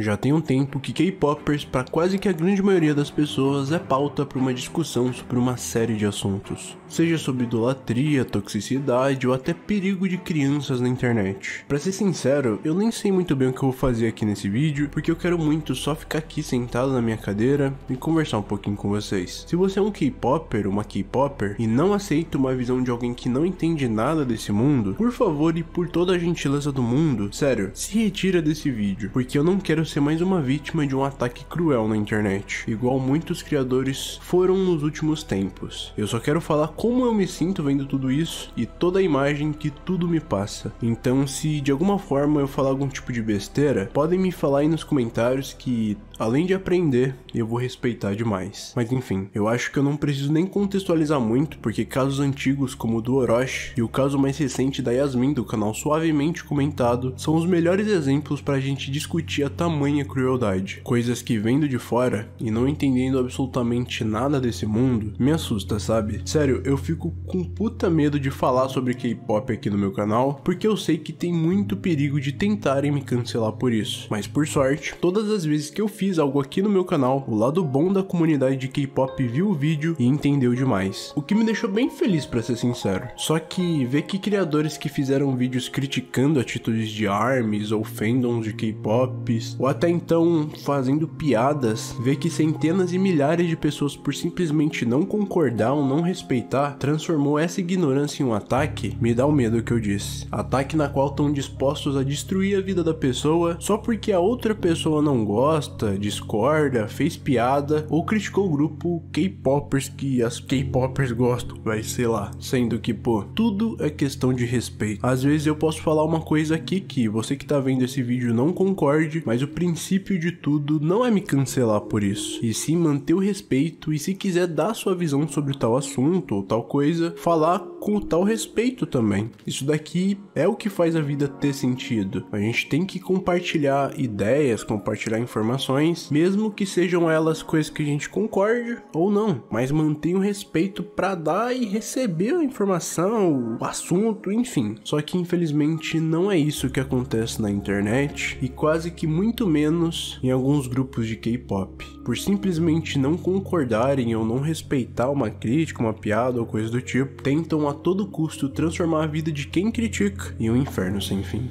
Já tem um tempo que K-popers, para quase que a grande maioria das pessoas, é pauta para uma discussão sobre uma série de assuntos, seja sobre idolatria, toxicidade ou até perigo de crianças na internet. Para ser sincero, eu nem sei muito bem o que eu vou fazer aqui nesse vídeo, porque eu quero muito só ficar aqui sentado na minha cadeira e conversar um pouquinho com vocês. Se você é um K-popper, uma K-popper e não aceita uma visão de alguém que não entende nada desse mundo, por favor e por toda a gentileza do mundo, sério, se retira desse vídeo, porque eu não quero ser mais uma vítima de um ataque cruel na internet, igual muitos criadores foram nos últimos tempos. Eu só quero falar como eu me sinto vendo tudo isso e toda a imagem que tudo me passa. Então, se de alguma forma eu falar algum tipo de besteira, podem me falar aí nos comentários que, além de aprender, eu vou respeitar demais. Mas enfim, eu acho que eu não preciso nem contextualizar muito, porque casos antigos como o do Orochi e o caso mais recente da Yasmin do canal Suavemente Comentado são os melhores exemplos para a gente discutir a tamanho tamanha crueldade. Coisas que vendo de fora e não entendendo absolutamente nada desse mundo me assusta, sabe? Sério, eu fico com puta medo de falar sobre K-pop aqui no meu canal, porque eu sei que tem muito perigo de tentarem me cancelar por isso. Mas por sorte, todas as vezes que eu fiz algo aqui no meu canal, o lado bom da comunidade de K-pop viu o vídeo e entendeu demais. O que me deixou bem feliz para ser sincero. Só que ver que criadores que fizeram vídeos criticando atitudes de ARMYs ou fandoms de k pop ou até então fazendo piadas, ver que centenas e milhares de pessoas, por simplesmente não concordar ou não respeitar, transformou essa ignorância em um ataque, me dá o medo que eu disse. Ataque na qual estão dispostos a destruir a vida da pessoa só porque a outra pessoa não gosta, discorda, fez piada ou criticou o grupo K-popers que as K-popers gostam, vai sei lá. Sendo que, pô, tudo é questão de respeito. Às vezes eu posso falar uma coisa aqui que você que tá vendo esse vídeo não concorde, mas o o princípio de tudo não é me cancelar por isso, e sim manter o respeito e se quiser dar sua visão sobre tal assunto ou tal coisa, falar com tal respeito também. Isso daqui é o que faz a vida ter sentido. A gente tem que compartilhar ideias, compartilhar informações, mesmo que sejam elas coisas que a gente concorde ou não, mas mantenha o respeito para dar e receber a informação, o assunto, enfim. Só que infelizmente não é isso que acontece na internet e quase que muito menos em alguns grupos de K-pop. Por simplesmente não concordarem ou não respeitar uma crítica, uma piada ou coisa do tipo, tentam a todo custo transformar a vida de quem critica em um inferno sem fim.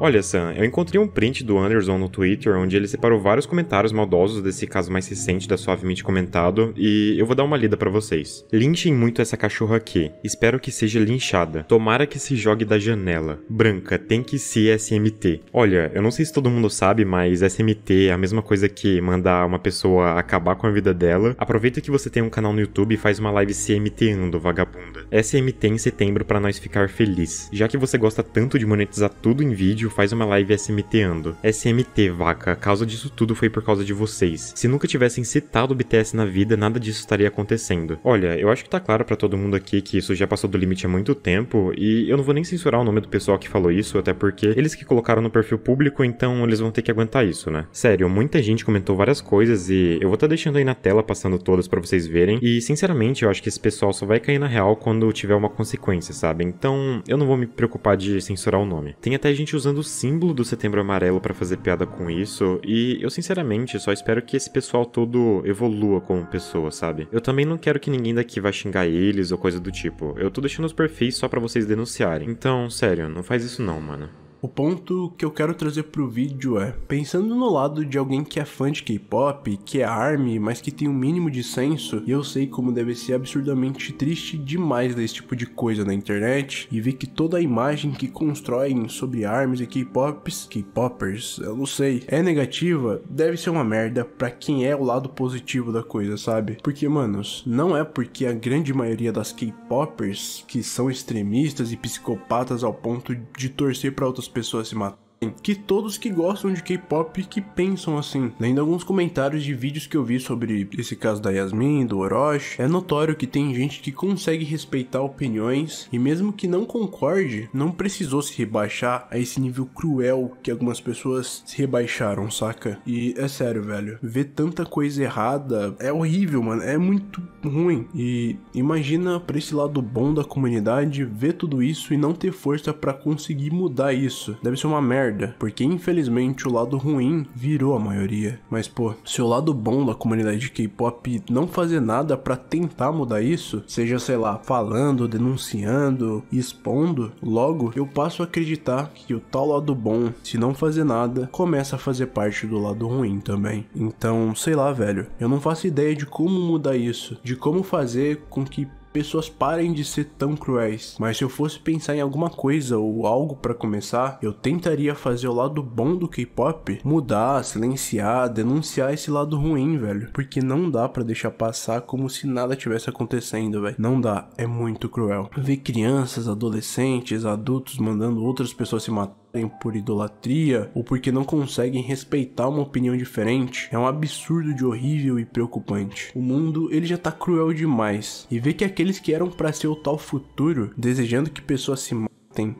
Olha, Sam, eu encontrei um print do Anderson no Twitter onde ele separou vários comentários maldosos desse caso mais recente da Suavemente Comentado e eu vou dar uma lida para vocês. Linchem muito essa cachorra aqui. Espero que seja linchada. Tomara que se jogue da janela. Branca, tem que ser SMT. Olha, eu não sei se todo mundo sabe, mas SMT é a mesma coisa que mandar uma pessoa acabar com a vida dela. Aproveita que você tem um canal no YouTube e faz uma live CMTando, vagabunda. SMT em setembro para nós ficar feliz. Já que você gosta tanto de monetizar tudo em vídeo, vídeo, faz uma live SMTando. SMT, vaca, a causa disso tudo foi por causa de vocês. Se nunca tivessem citado o BTS na vida, nada disso estaria acontecendo. Olha, eu acho que tá claro para todo mundo aqui que isso já passou do limite há muito tempo, e eu não vou nem censurar o nome do pessoal que falou isso, até porque eles que colocaram no perfil público, então eles vão ter que aguentar isso, né? Sério, muita gente comentou várias coisas e eu vou estar tá deixando aí na tela, passando todas para vocês verem, e sinceramente eu acho que esse pessoal só vai cair na real quando tiver uma consequência, sabe? Então eu não vou me preocupar de censurar o nome. Tem até gente usando do símbolo do Setembro Amarelo para fazer piada com isso, e eu sinceramente só espero que esse pessoal todo evolua como pessoa, sabe? Eu também não quero que ninguém daqui vá xingar eles ou coisa do tipo. Eu tô deixando os perfis só para vocês denunciarem. Então, sério, não faz isso não, mano. O ponto que eu quero trazer pro vídeo é, pensando no lado de alguém que é fã de K-pop, que é ARMY, mas que tem o um mínimo de senso, e eu sei como deve ser absurdamente triste demais desse tipo de coisa na internet, e ver que toda a imagem que constroem sobre ARMYs e K-pops, K-poppers, eu não sei, é negativa, deve ser uma merda pra quem é o lado positivo da coisa, sabe? Porque, manos, não é porque a grande maioria das K-poppers, que são extremistas e psicopatas ao ponto de torcer pra outras pessoas se matam que todos que gostam de K-pop que pensam assim. Lendo alguns comentários de vídeos que eu vi sobre esse caso da Yasmin, do Orochi, é notório que tem gente que consegue respeitar opiniões e mesmo que não concorde, não precisou se rebaixar a esse nível cruel que algumas pessoas se rebaixaram, saca? E é sério, velho, ver tanta coisa errada é horrível, mano, é muito ruim. E imagina para esse lado bom da comunidade ver tudo isso e não ter força para conseguir mudar isso. Deve ser uma merda merda, porque infelizmente o lado ruim virou a maioria. Mas pô, se o lado bom da comunidade de K-pop não fazer nada para tentar mudar isso, seja sei lá, falando, denunciando, expondo, logo eu passo a acreditar que o tal lado bom, se não fazer nada, começa a fazer parte do lado ruim também. Então, sei lá, velho, eu não faço ideia de como mudar isso, de como fazer com que pessoas parem de ser tão cruéis. Mas se eu fosse pensar em alguma coisa ou algo para começar, eu tentaria fazer o lado bom do K-pop mudar, silenciar, denunciar esse lado ruim, velho. Porque não dá para deixar passar como se nada tivesse acontecendo, velho. Não dá, é muito cruel. Ver crianças, adolescentes, adultos mandando outras pessoas se matar por idolatria ou porque não conseguem respeitar uma opinião diferente é um absurdo de horrível e preocupante. O mundo, ele já tá cruel demais e ver que aqueles que eram para ser o tal futuro, desejando que pessoas se matem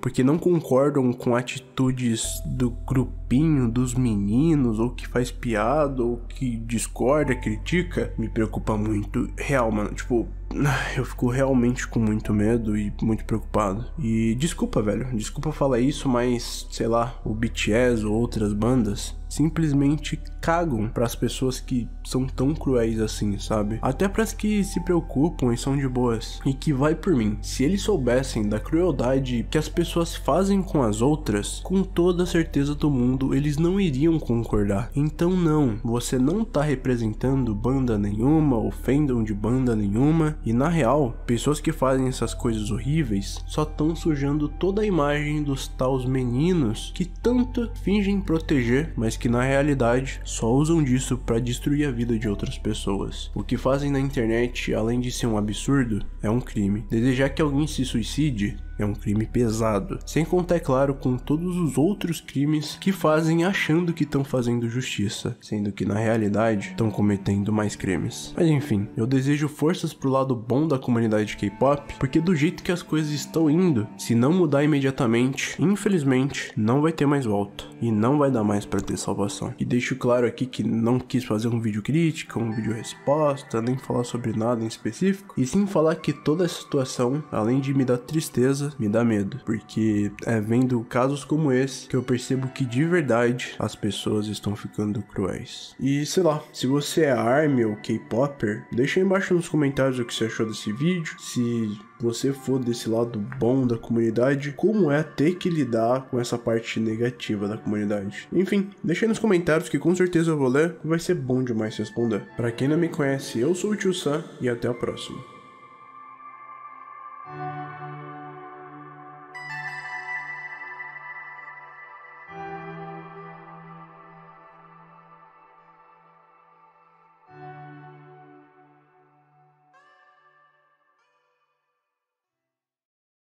porque não concordam com atitudes do grupinho, dos meninos, ou que faz piada, ou que discorda, critica, me preocupa muito. Real, mano. Tipo, eu fico realmente com muito medo e muito preocupado. E desculpa, velho, desculpa falar isso, mas sei lá, o BTS ou outras bandas simplesmente cagam para as pessoas que são tão cruéis assim, sabe? Até para as que se preocupam e são de boas. E que vai por mim, se eles soubessem da crueldade que as pessoas fazem com as outras, com toda a certeza do mundo eles não iriam concordar. Então não, você não tá representando banda nenhuma ou fandom de banda nenhuma e na real, pessoas que fazem essas coisas horríveis só estão sujando toda a imagem dos tais meninos que tanto fingem proteger, mas que na realidade só usam disso para destruir a vida de outras pessoas. O que fazem na internet, além de ser um absurdo, é um crime. Desejar que alguém se suicide é um crime pesado. Sem contar, é claro, com todos os outros crimes que fazem achando que estão fazendo justiça, sendo que na realidade estão cometendo mais crimes. Mas enfim, eu desejo forças pro lado bom da comunidade K-pop, porque do jeito que as coisas estão indo, se não mudar imediatamente, infelizmente, não vai ter mais volta e não vai dar mais para ter salvação. E deixo claro aqui que não quis fazer um vídeo crítica, um vídeo resposta, nem falar sobre nada em específico, e sim falar que toda essa situação, além de me dar tristeza, coisa me dá medo, porque é vendo casos como esse que eu percebo que de verdade as pessoas estão ficando cruéis. E sei lá, se você é ARMY ou K-Popper, deixa aí embaixo nos comentários o que você achou desse vídeo, se você for desse lado bom da comunidade, como é ter que lidar com essa parte negativa da comunidade. Enfim, deixa aí nos comentários que com certeza eu vou ler, vai ser bom demais responder. Para quem não me conhece, eu sou o Tio Sam e até a próxima.